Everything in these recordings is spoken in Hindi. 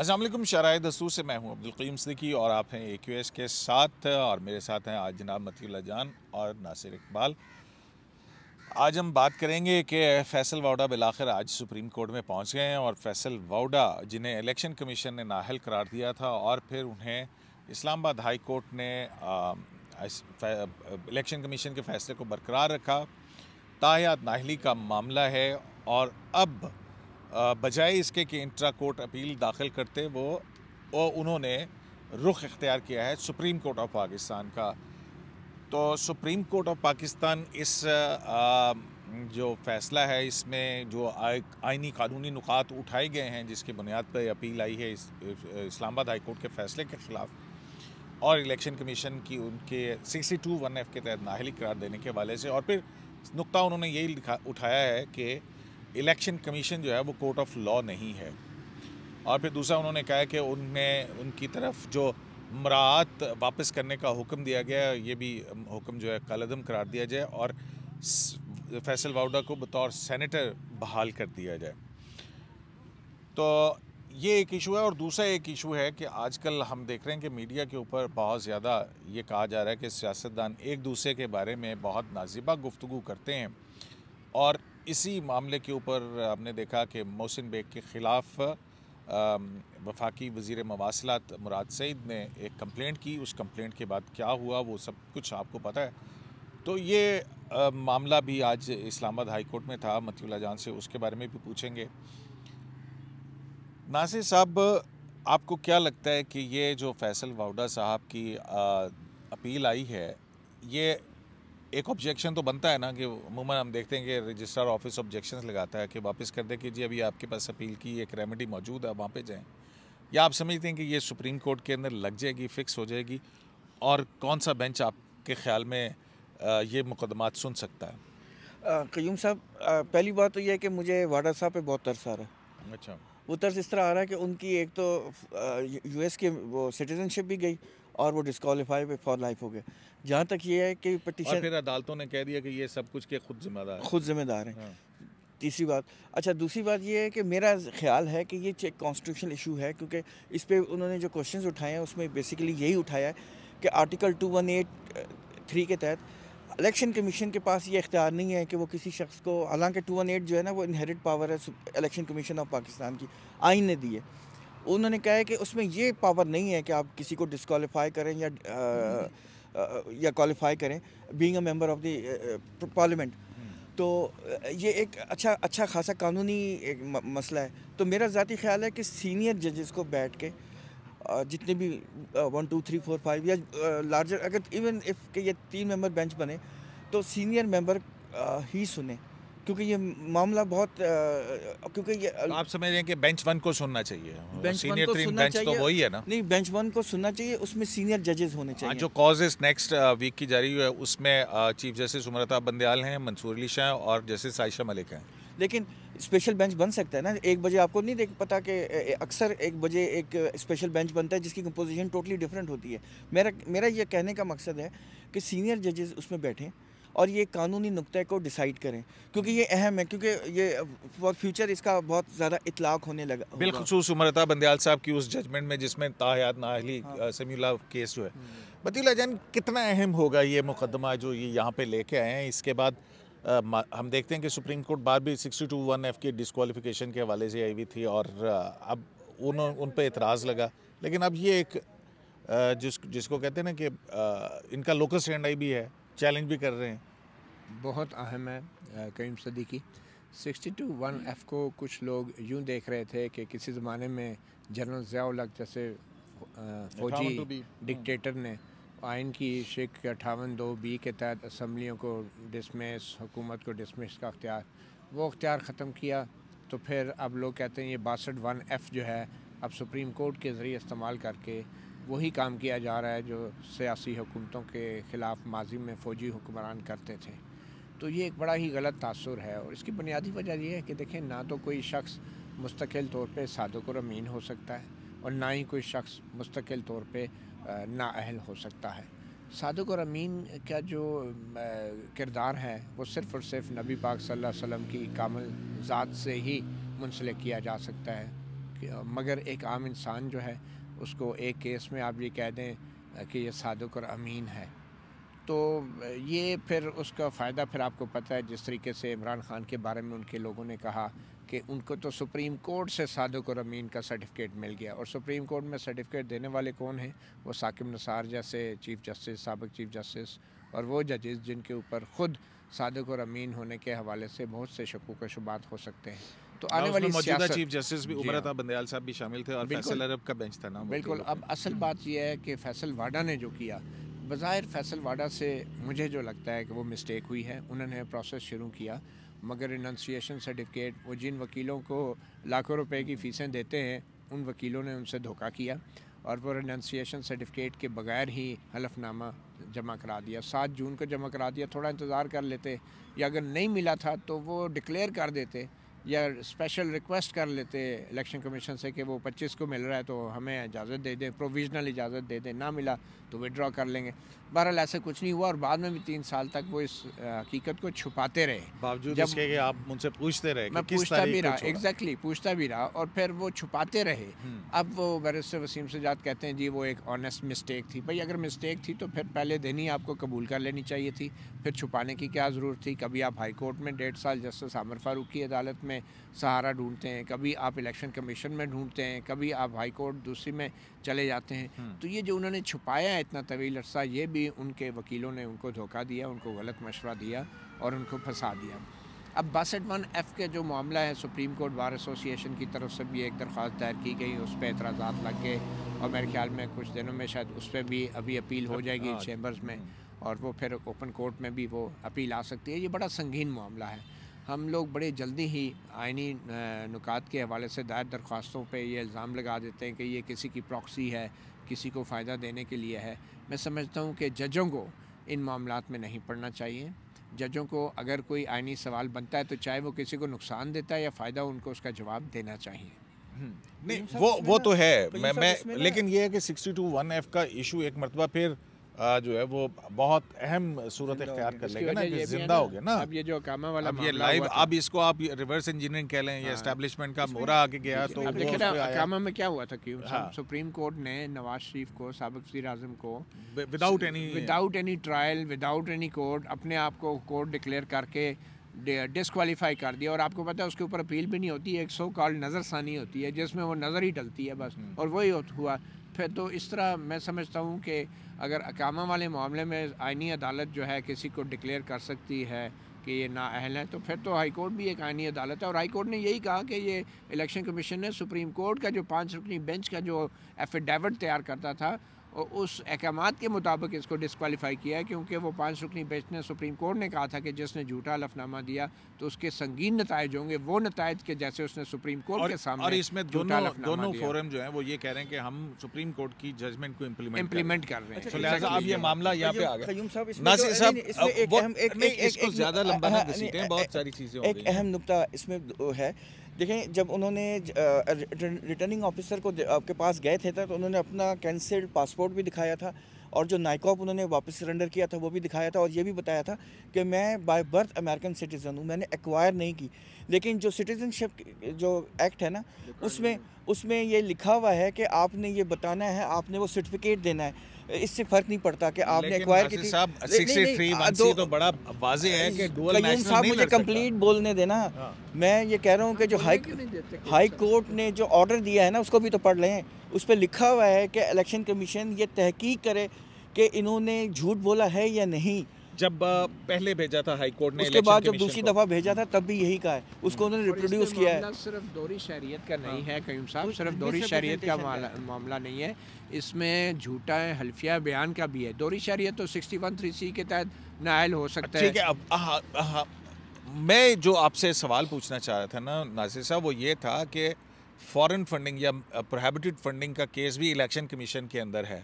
असल शराय दसू से मैं हूं अब्दुलकीम सदीकी और आप हैं ए क्यू एस के साथ और मेरे साथ हैं आज जनाब मतीला जान और नासिर इकबाल आज हम बात करेंगे कि फैसल वाउडा बिलाखिर आज सुप्रीम कोर्ट में पहुंच गए हैं और फैसल वाउडा जिन्हें इलेक्शन कमीशन ने नाहल करार दिया था और फिर उन्हें इस्लामाबाद हाई कोर्ट ने इलेक्शन कमीशन के फैसले को बरकरार रखा तायात नाहली का मामला है और अब बजाय इसके कि इंट्रा कोर्ट अपील दाखिल करते वो और उन्होंने रुख इख्तियार किया है सुप्रीम कोर्ट ऑफ पाकिस्तान का तो सुप्रीम कोर्ट ऑफ पाकिस्तान इस आ, जो फैसला है इसमें जो आइनी कानूनी नुकात उठाए गए हैं जिसकी बुनियाद पर अपील आई है इस, इस्लामाबाद हाई कोर्ट के फैसले के ख़िलाफ़ और इलेक्शन कमीशन की उनके सिक्सटी टू वन एफ के तहत नाहली करार देने के हवाले से और फिर नुकता उन्होंने यही उठाया है कि इलेक्शन कमीशन जो है वो कोर्ट ऑफ लॉ नहीं है और फिर दूसरा उन्होंने कहा कि उनने उनकी तरफ जो मरात वापस करने का हुक्म दिया गया ये भी हुक्म जो है कलदम करार दिया जाए और फैसल वाउडा को बतौर सेनेटर बहाल कर दिया जाए तो ये एक इशू है और दूसरा एक इशू है कि आजकल हम देख रहे हैं कि मीडिया के ऊपर बहुत ज़्यादा ये कहा जा रहा है कि सियासतदान एक दूसरे के बारे में बहुत नाजिबा गुफ्तु करते हैं और इसी मामले के ऊपर हमने देखा कि मोहसिन बेग के ख़िलाफ़ वफाकी वजीर मवासलात मुराद सईद ने एक कंप्लेंट की उस कंप्लेंट के बाद क्या हुआ वो सब कुछ आपको पता है तो ये आ, मामला भी आज इस्लामाबाद हाई कोर्ट में था मतीउल्ला जान से उसके बारे में भी पूछेंगे नासिर साहब आपको क्या लगता है कि ये जो फैसल वाउडा साहब की आ, अपील आई है ये एक ऑब्जेक्शन तो बनता है ना कि अमूमन हम देखते हैं कि रजिस्ट्रार ऑफिस ऑब्जेक्शन लगाता है कि वापस कर दे कि जी अभी आपके पास अपील की एक रेमेडी मौजूद है वहाँ पे जाएं या आप समझते हैं कि ये सुप्रीम कोर्ट के अंदर लग जाएगी फिक्स हो जाएगी और कौन सा बेंच आपके ख्याल में ये मुकदमा सुन सकता है क्यूम साहब पहली बात तो यह है कि मुझे वाडा साहब पर बहुत तरस आ रहा है अच्छा वो तरस इस तरह आ रहा है कि उनकी एक तो यूएस के वो सिटीजनशिप भी गई और वो डिस्कालीफाई फॉर लाइफ हो गए जहाँ तक ये है कि पटिशन फिर अदालतों ने कह दिया कि ये सब कुछ के खुद जिम्मेदार खुद जिम्मेदार हैं हाँ। तीसरी बात अच्छा दूसरी बात ये है कि मेरा ख्याल है कि ये चेक कॉन्स्टिट्यूशनल इशू है क्योंकि इस पर उन्होंने जो क्वेश्चंस उठाए हैं उसमें बेसिकली यही उठाया है कि article two one eight three के तहत इलेक्शन कमीशन के पास ये इख्तियार नहीं है कि वो किसी शख्स को हालांकि टू वन एट जो है ना वो इनहेरिट पावर है इलेक्शन कमीशन ऑफ पाकिस्तान की आइन ने दी है उन्होंने कहा है कि उसमें ये पावर नहीं है कि आप किसी को डिसकॉलीफाई करें या हम्म, हम्म। या क्वालिफाई करें being a member of the parliament तो ये एक अच्छा अच्छा खासा कानूनी एक मसला है तो मेरा ज़ाती ख्याल है कि सीनियर जजेस को बैठ के जितने भी one two three four five या लार्जर अगर इवन इफ़ के ये तीन मेंबर बेंच बने तो सीनियर मेंबर ही सुने क्योंकि ये मामला बहुत आ, क्योंकि ये आप समझ रहे हैं कि बेंच वन को सुनना चाहिए बेंच वन को सुनना बेंच तो चाहिए, तो वही है ना नहीं बेंच वन को सुनना चाहिए उसमें सीनियर जजेस होने हाँ, चाहिए जो कॉजेस नेक्स्ट वीक की जारी हुई है उसमें चीफ जस्टिस उमरता बंदयाल हैं मंसूर अली शाह और जस्टिस आयशा मलिक हैं लेकिन स्पेशल बेंच बन सकता है ना एक बजे आपको नहीं देख पता कि अक्सर एक बजे एक स्पेशल बेंच बनता है जिसकी कंपोजिशन टोटली डिफरेंट होती है मेरा मेरा यह कहने का मकसद है कि सीनियर जजेस उसमें बैठें और ये कानूनी नुकते को डिसाइड करें क्योंकि ये अहम है क्योंकि ये फॉर फ्यूचर इसका बहुत ज़्यादा इतलाक होने लगा बिलखसूस उमरता बंदयाल साहब की उस जजमेंट में जिसमें ताहयात नाहली हाँ। समीला केस जो है हम्म। बतीला जैन कितना अहम होगा ये मुकदमा जो ये यहाँ पर लेके आए हैं इसके बाद आ, हम देखते हैं कि सुप्रीम कोर्ट बार भी सिक्सटी टू वन एफ के डिसकॉलीफिकेशन के हवाले से आई हुई थी और अब उन उन पर इतराज़ लगा लेकिन अब ये एक जिस जिसको कहते हैं ना कि इनका लोकल स्टैंड आई भी है चैलेंज भी कर रहे हैं बहुत अहम है करीम सदीकी वन एफ को कुछ लोग यूं देख रहे थे कि किसी ज़माने में जनरल ज़ियालक जैसे फौजी डिक्टेटर ने आइन की शिक अठावन दो बी के तहत असम्बलियों को डिसमिस हुकूमत को डिसमिस का अख्तियार वो अख्तियार ख़त्म किया तो फिर अब लोग कहते हैं ये बासठ वन एफ़ जो है अब सुप्रीम कोर्ट के ज़रिए इस्तेमाल करके वही काम किया जा रहा है जो सियासी हुकूमतों के ख़िलाफ़ माजी में फ़ौजी हुक्मरान करते थे तो ये एक बड़ा ही गलत तासर है और इसकी बुनियादी वजह यह है कि देखें ना तो कोई शख्स मुस्तकिल तौर पर सादक और अमीन हो सकता है और ना ही कोई शख्स मुस्तकिल तौर पर नााहल हो सकता है सादक और अमीन का जो किरदार है वो सिर्फ़ और सिर्फ नबी पाक सल्लल्लाहु अलैहि वसल्लम की कामल ज़ात से ही मुंसलिक किया जा सकता है मगर एक आम इंसान जो है उसको एक केस में आप ये कह दें कि ये सादुक और अमीन है तो ये फिर उसका फ़ायदा फिर आपको पता है जिस तरीके से इमरान ख़ान के बारे में उनके लोगों ने कहा कि उनको तो सुप्रीम कोर्ट से सादुक और अमीन का सर्टिफिकेट मिल गया और सुप्रीम कोर्ट में सर्टिफिकेट देने वाले कौन हैं वो साकिब नसार जैसे चीफ़ जस्टिस सबक चीफ़ जस्टिस और वो जजेस जिनके ऊपर ख़ुद सादुक और अमीन होने के हवाले से बहुत से शकूक शुबात हो सकते हैं तो आने वाली मौजूदा चीफ जस्टिस भी उम्र था हाँ। बंदयाल साहब भी शामिल थे और फैसल अरब का बेंच था ना बिल्कुल अब असल बात यह है कि फैसल वाडा ने जो किया बज़ाहिर फैसल वाडा से मुझे जो लगता है कि वो मिस्टेक हुई है उन्होंने प्रोसेस शुरू किया मगर इनउंसिएशन सर्टिफिकेट वो जिन वकीलों को लाखों रुपए की फ़ीसें देते हैं उन वकीलों ने उनसे धोखा किया और वो अनाउंसिएशन सर्टिफिकेट के बगैर ही हलफनामा जमा करा दिया सात जून को जमा करा दिया थोड़ा इंतज़ार कर लेते या अगर नहीं मिला था तो वो डिक्लेयर कर देते या स्पेशल रिक्वेस्ट कर लेते इलेक्शन कमीशन से कि वो 25 को मिल रहा है तो हमें इजाज़त दे दें प्रोविजनल इजाज़त दे दें ना मिला तो विड्रॉ कर लेंगे बहरहाल ऐसा कुछ नहीं हुआ और बाद में भी तीन साल तक वो इस हकीकत को छुपाते रहे बावजूद जब इसके कि आप मुझसे पूछते रहे मैं पूछता भी रहा एग्जैक्टली पूछता भी रहा और फिर वो छुपाते रहे हम्म। अब वो बैरिस्टर वसीम सजाद कहते हैं जी वो एक ऑनेस्ट मिस्टेक थी भाई अगर मिस्टेक थी तो फिर पहले दिन ही आपको कबूल कर लेनी चाहिए थी फिर छुपाने की क्या ज़रूरत थी कभी आप हाईकोर्ट में डेढ़ साल जस्टिस आमर फारूक की अदालत में में सहारा ढूंढते हैं कभी आप इलेक्शन कमीशन में ढूंढते हैं कभी आप हाई कोर्ट दूसरी में चले जाते हैं हम्म। तो ये जो उन्होंने छुपाया है इतना तवील अरसा ये भी उनके वकीलों ने उनको धोखा दिया उनको गलत मशवरा दिया और उनको फंसा दिया अब बासठ वन एफ़ के जो मामला है सुप्रीम कोर्ट बार एसोसिएशन की तरफ से भी एक दरख्वास्त दायर की गई उस पर एतराज़ा लग गए और मेरे ख्याल में कुछ दिनों में शायद उस पर भी अभी अपील हो जाएगी चैम्बर्स अच्छा। में हम्म। और वो फिर ओपन कोर्ट में भी वो अपील आ सकती है ये बड़ा संगीन मामला है हम लोग बड़े जल्दी ही आइनी नुकात के हवाले से दायर दरख्वास्तों पर यह इल्ज़ाम लगा देते हैं कि ये किसी की प्रॉक्सी है किसी को फ़ायदा देने के लिए है मैं समझता हूँ कि जजों को इन मामला में नहीं पढ़ना चाहिए जजों को अगर कोई आइनी सवाल बनता है तो चाहे वो किसी को नुकसान देता है या फ़ायदा उनको उसका जवाब देना चाहिए हम्म, तो नहीं वो वो तो है तो मैं मैं लेकिन ये है कि सिक्सटी टू वन एफ़ का इशू एक मरतबा फिर जो है वो बहुत अहम सूरत इख्तियार कर लेगा ना कि जिंदा हो गया ना अब ये जो कामा वाला अब ये लाइव अब इसको आप रिवर्स इंजीनियरिंग कह लें या हाँ। एस्टेब्लिशमेंट का मोरा आगे गया तो अब देखिए ना कामा में क्या हुआ था कि हाँ। सुप्रीम कोर्ट ने नवाज शरीफ को सबक वजीर आजम को without any without any trial without any court अपने आप को कोर्ट डिक्लेयर करके डिसक्वालीफाई कर दिया और आपको पता है उसके ऊपर अपील भी नहीं होती एक सो कॉल्ड नज़रसानी होती है जिसमें वो नज़र ही टलती है बस हम्म। और वही हुआ फिर तो इस तरह मैं समझता हूँ कि अगर अकामा वाले मामले में आइनी अदालत जो है किसी को डिक्लेयर कर सकती है कि ये ना अहल है तो फिर तो हाई कोर्ट भी एक आइनी अदालत है और हाई कोर्ट ने यही कहा कि ये इलेक्शन कमीशन ने सुप्रीम कोर्ट का जो पाँच रुकनी बेंच का जो एफिडेविट तैयार करता था और उस अहकाम के मुताबिक इसको डिसकॉलीफाई किया क्योंकि वो पाँच रुकनी बेंच ने सुप्रीम कोर्ट ने कहा था कि जिसने झूठा हलफनामा दिया तो उसके संगीन नतज होंगे वो नतज के जैसे उसने सुप्रीम कोर्ट के सामने और इसमें दोनों दोनों फोरम जो है वो ये कह रहे हैं कि हम सुप्रीम कोर्ट की जजमेंट को इम्प्लीमेंट इम्प्लीमेंट कर रहे हैं अब अच्छा, तो ये मामला यहाँ पे तो- ज्यादा लंबा बहुत सारी चीजें एक अहम नुकता इसमें है देखें जब उन्होंने रिटर्निंग ऑफिसर को आपके पास गए थे तो उन्होंने अपना कैंसल्ड पासपोर्ट भी दिखाया था और जो नाइकॉप उन्होंने वापस सरेंडर किया था वो भी दिखाया था और ये भी बताया था कि मैं बाय बर्थ अमेरिकन सिटीज़न हूँ मैंने एक्वायर नहीं की लेकिन जो सिटीज़नशिप जो एक्ट है ना उसमें उसमें ये लिखा हुआ है कि आपने ये बताना है आपने वो सर्टिफिकेट देना है इससे फर्क नहीं पड़ता कि आपने एक्वायर की तो बड़ा है कि साहब मुझे कंप्लीट बोलने देना हाँ। मैं ये कह रहा हूँ कि जो हाई हाई कोर्ट ने जो ऑर्डर दिया है ना उसको भी तो पढ़ लें उस पर लिखा हुआ है कि इलेक्शन कमीशन ये तहकीक करे कि इन्होंने झूठ बोला है या नहीं जब पहले भेजा था हाईकोर्ट ने उसके बाद जब दूसरी दफ़ा भेजा था तब भी यही कहा है उसको उन्होंने रिप्रोड्यूस किया है सिर्फ दोहरी शहरीत का नहीं हाँ। है कयूम साहब सिर्फ दोहरी शहरीत का मामला नहीं है इसमें झूठा हल्फिया बयान का भी है दोहरी शहरीत तो सिक्सटी वन थ्री सी के तहत नायल हो सकता है ठीक है अब मैं जो आपसे सवाल पूछना चाह रहा था ना नासिर साहब वो ये था कि फॉरेन फंडिंग या प्रोहेबिटेड फंडिंग का केस भी इलेक्शन कमीशन के अंदर है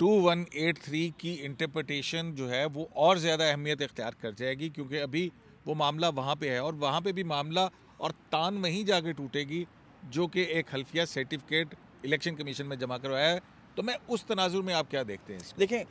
2183 की इंटरप्रटेशन जो है वो और ज़्यादा अहमियत इख्तियार कर जाएगी क्योंकि अभी वो मामला वहाँ पे है और वहाँ पे भी मामला और तान वहीं जाके टूटेगी जो कि एक हल्फिया सर्टिफिकेट इलेक्शन कमीशन में जमा करवाया है तो मैं उस तनाजुर में आप क्या देखते हैं देखें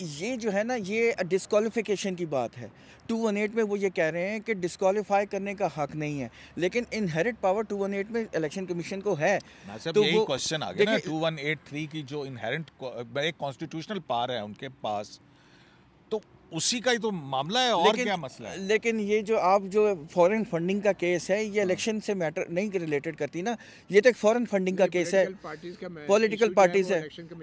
ये जो है ना ये डिस्कॉलीफिकेशन की बात है 218 में वो ये कह रहे हैं कि डिस्कालीफाई करने का हक नहीं है लेकिन इनहेरिट पावर 218 में इलेक्शन कमीशन को है तो यही क्वेश्चन आ गया ना 2183 की जो इनहेरिट एक कॉन्स्टिट्यूशनल पावर है उनके पास उसी का ही तो मामला है और क्या मसला है लेकिन ये जो आप जो फॉरेन फंडिंग का केस है ये इलेक्शन से मैटर नहीं रिलेटेड करती ना ये तो एक फॉरेन फंडिंग का केस है पॉलिटिकल पार्टीज है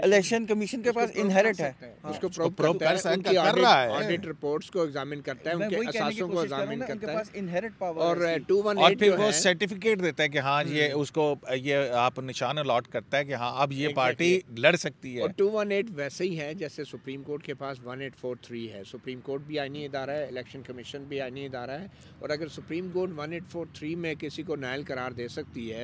इलेक्शन कमीशन के पास इनहेरिट है ऑडिट हाँ। रिपोर्ट्स को एग्जामिन करता है उनके असासों को एग्जामिन करता है इनहेरिट पावर और 218 और फिर वो सर्टिफिकेट देता है कि हाँ ये हम्म। उसको ये आप निशान अलॉट करता है कि हाँ अब ये पार्टी लड़ सकती है और 218 वैसे ही है जैसे सुप्रीम कोर्ट के पास 1843 है सुप्रीम कोर्ट भी आइनी इदारा है इलेक्शन कमीशन भी आइनी इदारा है और अगर supreme court one eight four three में किसी को नायल करार दे सकती है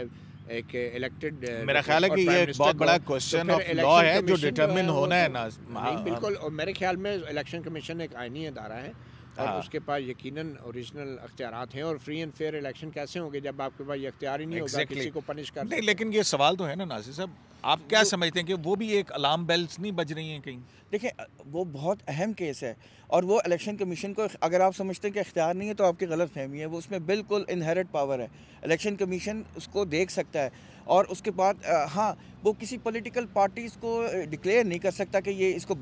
एक इलेक्टेड uh, मेरा ख्याल है कि ये बहुत बड़ा क्वेश्चन ऑफ लॉ है जो डिटरमिन uh, होना है ना हाँ, बिल्कुल हाँ। और मेरे ख्याल में इलेक्शन कमीशन एक आइनी इदारा है और हाँ। उसके पास यकीनन ओरिजिनल अख्तियार हैं और फ्री एंड फेयर इलेक्शन कैसे होंगे जब आपके पास ये अख्तियार ही नहीं exactly. होगा किसी को पनिश कर नहीं लेकिन ये सवाल तो है ना नासिर साहब आप क्या समझते हैं कि वो भी एक अलार्म बेल्स नहीं बज रही हैं कहीं देखिए वो बहुत अहम केस है और वो इलेक्शन कमीशन को अगर आप समझते हैं कि अख्तियार नहीं है तो आपकी गलत फहमी है वो उसमें बिल्कुल इनहेरिट पावर है इलेक्शन कमीशन उसको देख सकता है और उसके बाद हाँ वो किसी पॉलिटिकल पार्टीज़ को डिक्लेयर नहीं कर सकता कि ये इसको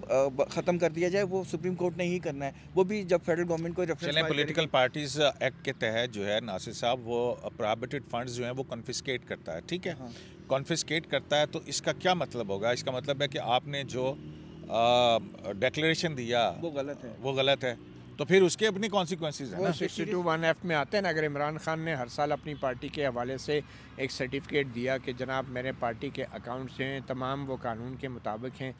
ख़त्म कर दिया जाए वो सुप्रीम कोर्ट ने ही करना है वो भी जब फेडरल गवर्नमेंट को चलें पॉलिटिकल पार्टीज़ एक्ट के तहत जो है नासिर साहब वो प्राइवेटेड फंड्स जो हैं वो कन्फिस्केट करता है ठीक है कॉन्फिस्केट हाँ। करता है तो इसका क्या मतलब होगा इसका मतलब है कि आपने जो डेक्लेशन दिया वो गलत है वो गलत है तो फिर उसके अपनी कॉन्सिक्वेंसेज हैं सिक्सटी टू वन एफ में आते हैं अगर इमरान खान ने हर साल अपनी पार्टी के हवाले से एक सर्टिफिकेट दिया कि जनाब मेरे पार्टी के अकाउंट्स हैं तमाम वो कानून के मुताबिक हैं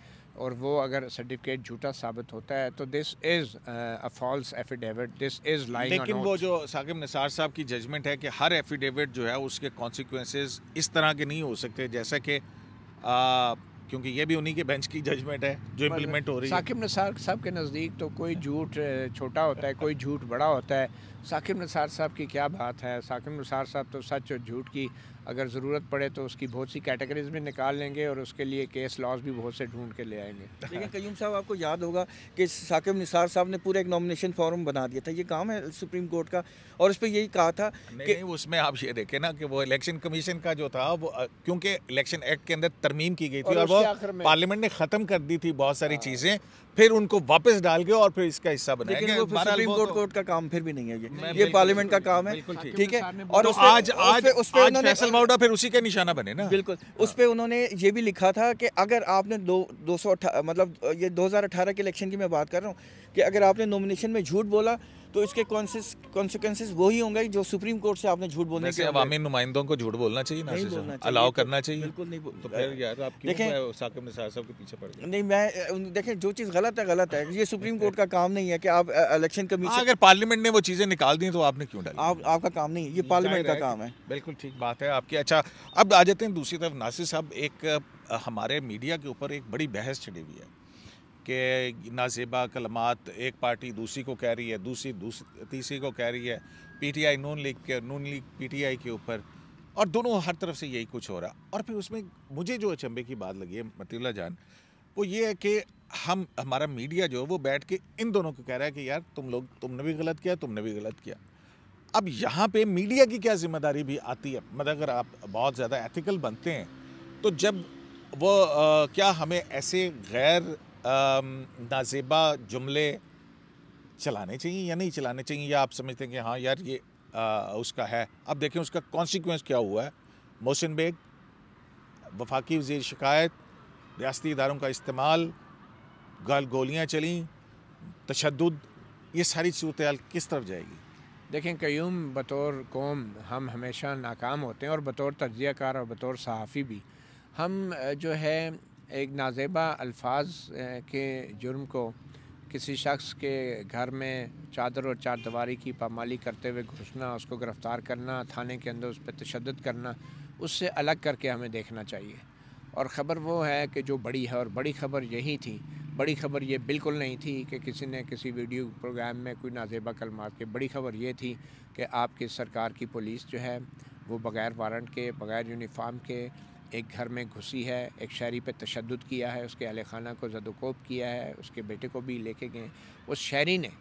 और वो अगर सर्टिफिकेट झूठा साबित होता है तो this is a false affidavit this is like लेकिन वो जो साकिब निसार साहब की जजमेंट है कि हर एफिडेविट जो है उसके कॉन्सिक्वेंसेस इस तरह के नहीं हो सकते जैसा कि uh, क्योंकि ये भी उन्हीं के बेंच की जजमेंट है जो इम्प्लीमेंट हो रही है साकिब नसार साहब के नज़दीक तो कोई झूठ छोटा होता है कोई झूठ बड़ा होता है साकिब नसार साहब की क्या बात है साकिब नसार साहब तो सच और झूठ की अगर ज़रूरत पड़े तो उसकी बहुत सी कैटेगरीज में निकाल लेंगे और उसके लिए केस लॉस भी बहुत से ढूंढ के ले आएंगे लेकिन कयूम साहब आपको याद होगा कि साकिब निसार साहब ने पूरा एक नॉमिनेशन फॉर्म बना दिया था ये काम है सुप्रीम कोर्ट का और उस पर यही कहा था कि उसमें आप ये देखें ना कि वो इलेक्शन कमीशन का जो था वो क्योंकि इलेक्शन एक्ट के अंदर तरमीम की गई थी और वो पार्लियामेंट ने ख़त्म कर दी थी बहुत सारी हाँ। चीज़ें फिर उनको वापस डाल के और फिर इसका हिस्सा बनाएंगे सुप्रीम कोर्ट कोर्ट का काम फिर भी नहीं है ये ये पार्लियामेंट का काम है ठीक है तो और आज आज उस पर उन्होंने फैसल फिर उसी का निशाना बने ना बिल्कुल उस पर उन्होंने ये भी लिखा था कि अगर आपने दो दो मतलब ये अठारह के इलेक्शन की मैं बात कर रहा हूँ कि अगर आपने नॉमिनेशन में झूठ बोला तो इसके कॉन्सिक्वेंसेस वही होंगे जो सुप्रीम कोर्ट से आपने झूठ बोलने के अवामी नुमाइंदों को झूठ बोलना चाहिए ना अलाउ करना चाहिए बिल्कुल नहीं तो फिर यार आप देखें साकिब निसार साहब के पीछे पड़ गए नहीं मैं देखें जो चीज़ गलत है गलत है ये सुप्रीम कोर्ट का काम नहीं है कि आप इलेक्शन कमीशन हाँ, अगर पार्लियामेंट ने वो चीज़ें निकाल दी तो आपने क्यों डाली आप आपका काम नहीं है ये पार्लियामेंट का काम है बिल्कुल ठीक बात है आपकी अच्छा अब आ जाते हैं दूसरी तरफ नासिर साहब एक हमारे मीडिया के ऊपर एक बड़ी बहस चढ़ी हुई है कि नाजेबा कलमात एक पार्टी दूसरी को कह रही है दूसरी दूसरी तीसरी को कह रही है पीटीआई नून लीग के नून लीग पीटीआई के ऊपर और दोनों हर तरफ से यही कुछ हो रहा और फिर उसमें मुझे जो अचंभे की बात लगी है मतीला जान वो ये है कि हम हमारा मीडिया जो है वो बैठ के इन दोनों को कह रहा है कि यार तुम लोग तुमने भी गलत किया तुमने भी गलत किया अब यहाँ पे मीडिया की क्या जिम्मेदारी भी आती है मतलब अगर आप बहुत ज़्यादा एथिकल बनते हैं तो जब वो आ, क्या हमें ऐसे गैर नाजेबा जुमले चलाने चाहिए या नहीं चलाने चाहिए या आप समझते हैं कि हाँ यार ये आ, उसका है अब देखें उसका कॉन्सिक्वेंस क्या हुआ है मोहसिन बेग वफाकी वजीर शिकायत रियाती इदारों का इस्तेमाल गाल गोलियाँ चलें तशद ये सारी सूरत किस तरफ जाएगी देखें क्यूम बतौर कौम हम हमेशा नाकाम होते हैं और बतौर तजिया कार और बतौर सहाफ़ी भी हम जो है एक नाजेबा अल्फाज के जुर्म को किसी शख्स के घर में चादर और चार दीवारी की पामाली करते हुए घुसना उसको गिरफ़्तार करना थाने के अंदर उस पर तशद करना उससे अलग करके हमें देखना चाहिए और ख़बर वो है कि जो बड़ी है और बड़ी ख़बर यही थी बड़ी ख़बर ये बिल्कुल नहीं थी कि किसी ने किसी वीडियो प्रोग्राम में कोई नाजेबा कल मार के बड़ी ख़बर ये थी कि आपकी सरकार की पुलिस जो है वो बग़ैर वारंट के बग़ैर यूनिफाम के एक घर में घुसी है एक शहरी पे तशद किया है उसके अहल खाना को जदोकोप किया है उसके बेटे को भी लेके गए उस शहरी ने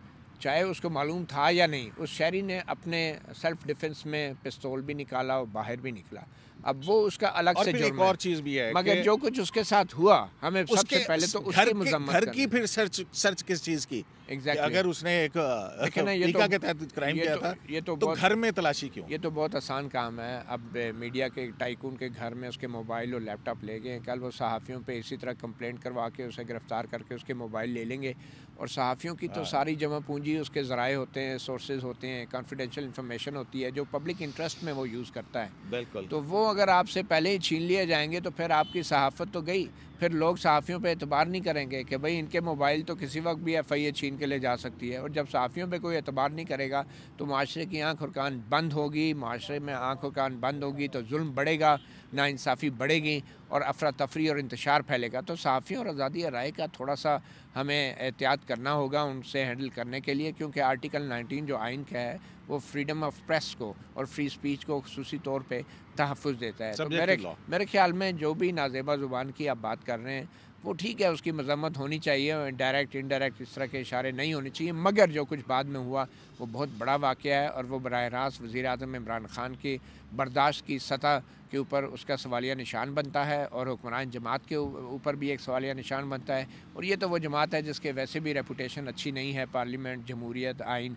चाहे उसको मालूम था या नहीं उस शहरी ने अपने सेल्फ़ डिफेंस में पिस्तौल भी निकाला और बाहर भी निकला अब वो उसका अलग से एक और चीज भी है मगर जो कुछ उसके साथ हुआ हमें सबसे पहले तो उसकी घर की फिर सर्च सर्च किस चीज की एग्जैक्टली exactly. अगर उसने एक निका तो, के तहत क्राइम किया तो- था ये तो, तो घर में तलाशी क्यों ये तो बहुत आसान काम है अब मीडिया के टाइकून के घर में उसके मोबाइल और लैपटॉप ले गए कल वो सहाफ़ियों पे इसी तरह कंप्लेंट करवा के उसे गिरफ्तार करके उसके मोबाइल ले लेंगे और सहाफ़ियों की तो हाँ। सारी जमा पूंजी उसके ज़राए होते हैं सोर्सेज होते हैं कॉन्फिडेंशियल इन्फॉर्मेशन होती है जो पब्लिक इंटरेस्ट में वो यूज़ करता है बिल्कुल तो वो अगर आपसे पहले ही छीन लिए जाएंगे तो फिर आपकी सहाफत तो गई फिर लोग सहाफ़ियों पे एतबार नहीं करेंगे कि भाई इनके मोबाइल तो किसी वक्त भी एफ आई ए छीन के ले जा सकती है और जब सहाफ़ियों पे कोई एतबार नहीं करेगा तो माशरे की आँख और कान बंद होगी माशरे में आँख और कान बंद होगी तो जुल्म बढ़ेगा नाानसाफ़ी बढ़ेगी और अफरा तफरी और इंतशार फैलेगा तो सहाफ़ियों और आज़ादी राय का थोड़ा सा हमें एहतियात करना होगा उनसे हैंडल करने के लिए क्योंकि आर्टिकल नाइनटीन जो आइन का है वो फ्रीडम ऑफ प्रेस को और फ्री स्पीच को खसूसी तौर पर तहफ़ देता है तो मेरे मेरे ख्याल में जो भी नाजेबा ज़ुबान की आप बात कर कर रहे हैं वो ठीक है उसकी मजम्मत होनी चाहिए डायरेक्ट इनडायरेक्ट इस तरह के इशारे नहीं होने चाहिए मगर जो कुछ बाद में हुआ वो बहुत बड़ा वाक़ है और वह बरह रास्त वज़ी अजम इमरान ख़ान की बर्दाश्त की सतह के ऊपर उसका सवालिया निशान बनता है और हुक्मरान जमात के ऊपर भी एक सवालिया निशान बनता है और ये तो वो जमात है जिसके वैसे भी रेपूटेशन अच्छी नहीं है पार्लियामेंट जमहूरीत आइन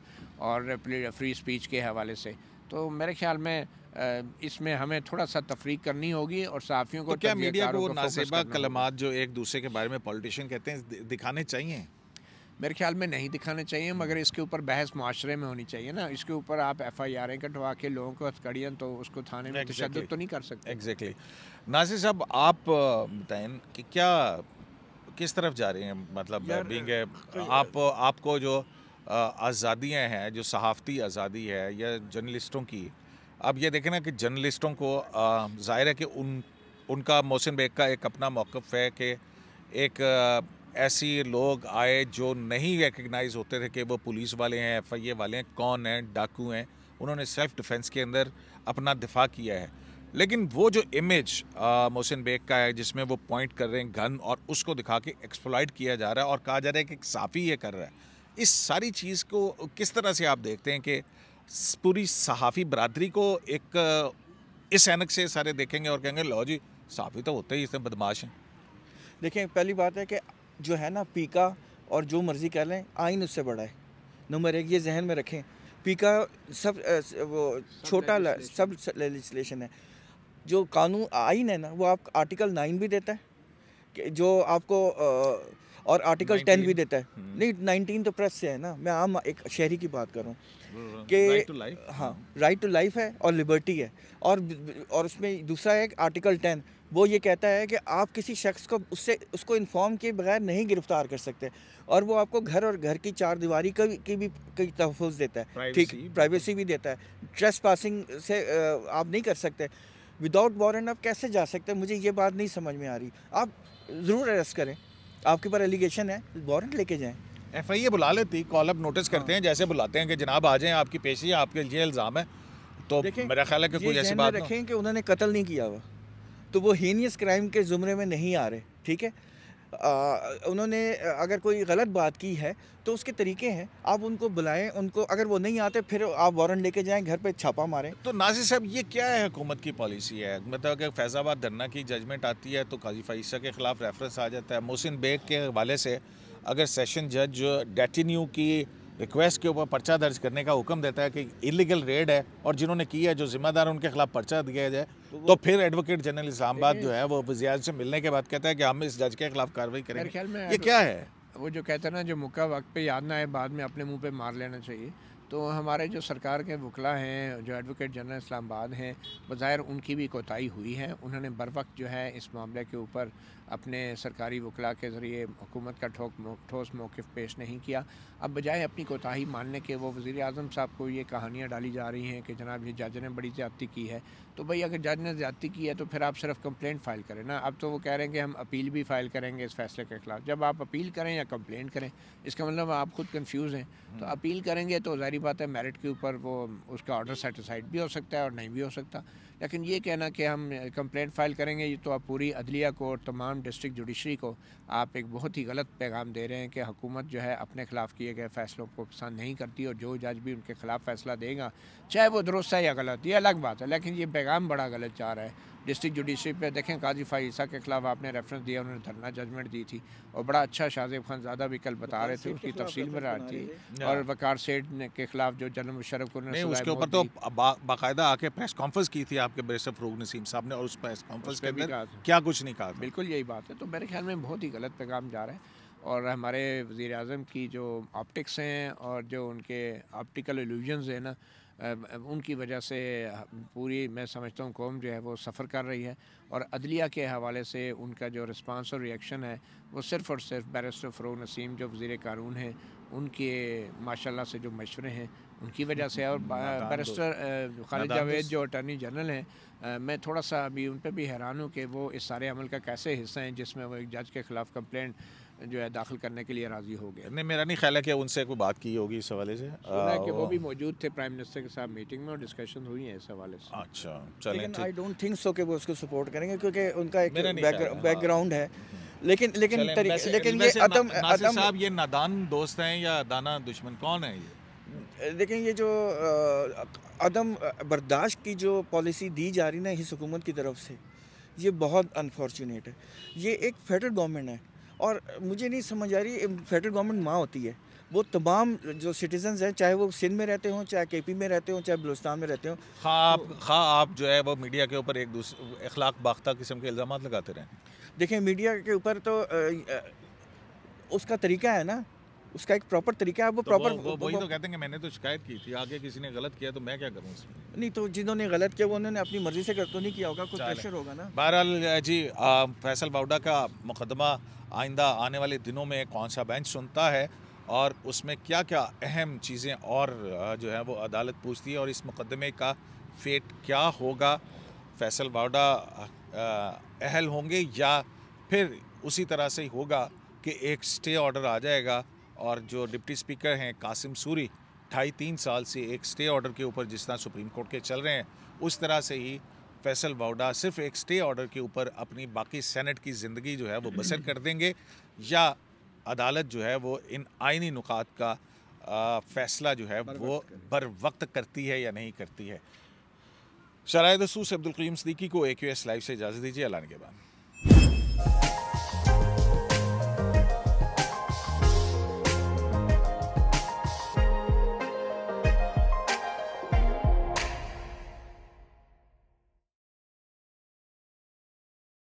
और फ्री स्पीच के हवाले से तो मेरे ख्याल में इसमें हमें थोड़ा सा तफरीक करनी होगी और साफियों को तो क्या मीडिया को नासेबा कलमात जो एक दूसरे के बारे में पॉलिटिशियन कहते हैं दिखाने चाहिए मेरे ख्याल में नहीं दिखाने चाहिए मगर इसके ऊपर बहस माशरे में होनी चाहिए ना इसके ऊपर आप एफ आई आर कटवा के लोगों को हथकड़ियाँ तो उसको थाने में तशद तो नहीं कर सकते एग्जैक्टली नासिर साहब आप बताएं कि क्या किस तरफ जा रहे हैं मतलब तो आप आपको जो आज़ादियाँ हैं जो सहाफ़ती आज़ादी है या जर्नलिस्टों की अब ये देखें ना कि जर्नलिस्टों को ज़ाहिर है कि उन उनका मोहसिन बेग का एक अपना मौक़ है कि एक ऐसी लोग आए जो नहीं रिकगनाइज होते थे कि वो पुलिस वाले हैं एफ आई ए वाले हैं कौन हैं डाकू हैं उन्होंने सेल्फ डिफेंस के अंदर अपना दिफा किया है लेकिन वो जो इमेज मोहसिन बेग का है जिसमें वो पॉइंट कर रहे हैं गन और उसको दिखा के एक्सप्लाइड किया जा रहा है और कहा जा रहा है कि एक साफ़ी ये कर रहा है इस सारी चीज़ को किस तरह से आप देखते हैं कि पूरी सहाफ़ी बरदरी को एक इस एनक से सारे देखेंगे और कहेंगे लो जी सहाफ़ी तो होते ही इसमें बदमाश हैं देखिए पहली बात है कि जो है ना पीका और जो मर्ज़ी कह लें आइन उससे बड़ा है नंबर एक ये जहन में रखें पीका सब वो छोटा सब लेजिस्लेशन है जो कानून आइन है ना वो आप आर्टिकल नाइन भी देता है जो आपको आ, और आर्टिकल टेन भी देता है हम्म। नहीं नाइनटीन तो प्रेस से है ना मैं आम एक शहरी की बात करूँ कि हाँ राइट टू लाइफ है और लिबर्टी है और और उसमें दूसरा है आर्टिकल टेन वो ये कहता है कि आप किसी शख्स को उससे उसको इन्फॉर्म किए बगैर नहीं गिरफ्तार कर सकते और वो आपको घर और घर की चार दीवार की भी कई तहफ़ देता है ठीक प्राइवेसी भी देता है ट्रेस पासिंग से आप नहीं कर सकते विदाउट वारंट आप कैसे जा सकते हैं मुझे ये बात नहीं समझ में आ रही आप ज़रूर अरेस्ट करें आपके पास एलिगेशन है वारंट लेके जाएं एफ आई ए बुला लेती कॉल अप नोटिस करते हैं जैसे बुलाते हैं कि जनाब आ जाएं आपकी पेशी है आपके ये इल्ज़ाम है तो मेरा ख्याल है कि कोई ऐसी बात रखें कि उन्होंने कत्ल नहीं किया हुआ तो वो हीनियस क्राइम के ज़ुमरे में नहीं आ रहे ठीक है उन्होंने अगर कोई गलत बात की है तो उसके तरीके हैं आप उनको बुलाएं उनको अगर वो नहीं आते फिर आप वारंट लेके जाएं घर पे छापा मारें तो नाजिर साहब ये क्या है हुकूमत की पॉलिसी है मतलब अगर फैज़ाबाद धरना की जजमेंट आती है तो काजी फाइसा के ख़िलाफ़ रेफरेंस आ जाता है मोहसिन बेग के हवाले से अगर सेशन जज डेटिन्यू की रिक्वेस्ट के ऊपर पर्चा दर्ज करने का हुक्म देता है कि इलीगल रेड है और जिन्होंने की है जो जिम्मेदार उनके खिलाफ पर्चा दिया जाए तो, तो फिर एडवोकेट जनरल इस्लामाबाद जो है वो वजिया से मिलने के बाद कहता है कि हम इस जज के खिलाफ कार्रवाई करेंगे ये क्या है वो जो कहते हैं ना जो मुक्का वक्त पे याद ना आए बाद में अपने मुंह पे मार लेना चाहिए तो हमारे जो सरकार के वकला हैं जो एडवोकेट जनरल इस्लामाबाद हैं बज़ाहिर उनकी भी कोताही हुई है उन्होंने बर वक्त जो है इस मामले के ऊपर अपने सरकारी वकला के ज़रिए हुकूमत का ठोक ठोस मौक़ पेश नहीं किया अब बजाय अपनी कोताही मानने के वो वज़ी अजम साहब को ये कहानियाँ डाली जा रही हैं कि जनाब ये जज ने बड़ी ज़्यादती की है तो भाई अगर जज ने ज़्यादती की है तो फिर आप सिर्फ कंप्लेंट फ़ाइल करें ना अब तो वो कह रहे हैं कि हम अपील भी फ़ाइल करेंगे इस फैसले के खिलाफ जब आप अपील करें या कंप्लेंट करें इसका मतलब आप खुद कन्फ्यूज़ हैं तो अपील हम्म। करेंगे तो ज़ाहिर सारी बात है मेरिट के ऊपर वो उसका ऑर्डर सेटिसाइड भी हो सकता है और नहीं भी हो सकता लेकिन ये कहना कि हम कंप्लेंट फाइल करेंगे ये तो आप पूरी अदलिया को और तमाम डिस्ट्रिक्ट जुडिशरी को आप एक बहुत ही गलत पैगाम दे रहे हैं कि हुकूमत जो है अपने ख़िलाफ़ किए गए फ़ैसलों को पसंद नहीं करती और जो जज भी उनके ख़िलाफ़ फ़ैसला देगा चाहे वो दुरुस्त है या गलत ये अलग बात है लेकिन ये पैगाम बड़ा गलत जा रहा है डिस्ट्रिक्ट जुडिशरी पे देखें काजी फ़ाइसा के खिलाफ आपने रेफरेंस दिया उन्होंने धरना जजमेंट दी थी और बड़ा अच्छा शाहजेब खान ज़्यादा भी कल बता रहे थे उसकी तफसील में रहा थी और वकार सेठ के खिलाफ जो जन्म शरफ को उसके ऊपर तो बाकायदा आके प्रेस कॉन्फ्रेंस की थी आपके बेसफ रोग नसीम साहब ने और उस प्रेस कॉन्फ्रेंस के अंदर क्या कुछ नहीं कहा बिल्कुल यही बात है तो मेरे ख्याल में बहुत ही गलत पैगाम जा रहा है और हमारे वज़ी अजम की जो ऑप्टिक्स हैं और जो उनके ऑप्टिकल एल्यूजन्स हैं ना उनकी वजह से पूरी मैं समझता हूँ कौम जो है वो सफ़र कर रही है और अदलिया के हवाले से उनका जो रिस्पांस और रिएक्शन है वो सिर्फ़ और सिर्फ बैरिस्टर फ़रो नसीम जो वज़ी कानून हैं उनके माशाल्लाह से जो मशवरे हैं उनकी वजह से और बैरिस्टर खालिद जावेद जो अटर्नी जनरल हैं मैं थोड़ा सा अभी उन पर भी हैरान हूँ कि वो इस सारे अमल का कैसे हिस्सा हैं जिसमें वो एक जज के ख़िलाफ़ कंप्लेंट जो है दाखिल करने के लिए राज़ी हो गया नहीं मेरा नहीं ख्याल है कि उनसे कोई बात की होगी इस हवाले से सुना है कि वो भी मौजूद थे प्राइम मिनिस्टर के साथ मीटिंग में और डिस्कशन हुई है इस हवाले से अच्छा लेकिन आई डोंट थिंक सो कि वो उसको सपोर्ट करेंगे क्योंकि उनका एक बैकग्राउंड है हम्म। लेकिन लेकिन लेकिन ये अदम अदम साहब ये नादान दोस्त हैं या दाना दुश्मन कौन है ये देखें ये जो अदम बर्दाश्त की जो पॉलिसी दी जा रही ना इस हुकूमत की तरफ से ये बहुत अनफॉर्चुनेट है ये एक फेडरल गवर्नमेंट है और मुझे नहीं समझ आ रही फेडरल गवर्नमेंट माँ होती है वो तमाम जो सिटीज़न हैं चाहे वो सिंध में रहते हों चाहे के पी में रहते हों चाहे बलोचस्तान में रहते हों खा हाँ, आप खा हाँ, आप जो है वो मीडिया के ऊपर एक दूसरे अखलाक बाख्ता किस्म के इल्ज़ाम लगाते रहें देखें मीडिया के ऊपर तो आ, आ, उसका तरीका है ना उसका एक प्रॉपर तरीका है वो प्रॉपर तो वो, वो, वही तो कहते हैं कि मैंने तो शिकायत की थी आगे किसी ने गलत किया तो मैं क्या करूँ उसमें नहीं तो जिन्होंने गलत किया वो उन्होंने अपनी मर्जी से कर तो नहीं किया होगा कुछ प्रेशर होगा ना बहरहाल जी आ, फैसल बावडा का मुकदमा आइंदा आने वाले दिनों में कौन सा बेंच सुनता है और उसमें क्या क्या अहम चीज़ें और जो है वो अदालत पूछती है और इस मुकदमे का फेट क्या होगा फैसल बावडा अहल होंगे या फिर उसी तरह से ही होगा कि एक स्टे ऑर्डर आ जाएगा और जो डिप्टी स्पीकर हैं कासिम सूरी ढाई तीन साल से एक स्टे ऑर्डर के ऊपर जिस तरह सुप्रीम कोर्ट के चल रहे हैं उस तरह से ही फैसल वाउडा सिर्फ एक स्टे ऑर्डर के ऊपर अपनी बाकी सेनेट की ज़िंदगी जो है वो बसर कर देंगे या अदालत जो है वो इन आइनी नुकात का आ, फैसला जो है बर वो बर वक्त करती है या नहीं करती है शराय रसूस अब्दुल्कीम सदीकी को ए क्यू एस लाइव से इजाज़त दीजिए अलान के बाद